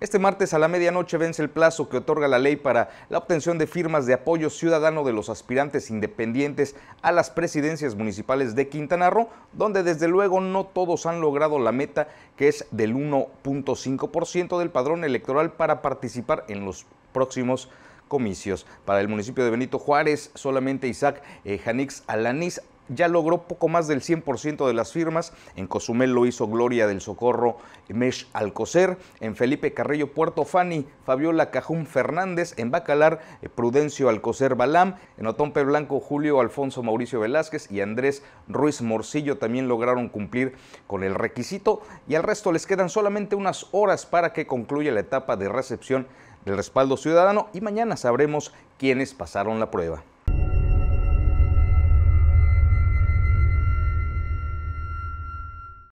Este martes a la medianoche vence el plazo que otorga la ley para la obtención de firmas de apoyo ciudadano de los aspirantes independientes a las presidencias municipales de Quintana Roo, donde desde luego no todos han logrado la meta que es del 1.5% del padrón electoral para participar en los próximos comicios. Para el municipio de Benito Juárez, solamente Isaac eh, Janix Alaniz ya logró poco más del 100% de las firmas. En Cozumel lo hizo Gloria del Socorro Mesh Alcocer. En Felipe Carrillo Puerto Fani, Fabiola Cajún Fernández. En Bacalar, eh, Prudencio Alcocer Balam. En Otompe Blanco, Julio Alfonso Mauricio Velázquez y Andrés Ruiz Morcillo también lograron cumplir con el requisito. Y al resto les quedan solamente unas horas para que concluya la etapa de recepción el respaldo ciudadano y mañana sabremos quiénes pasaron la prueba.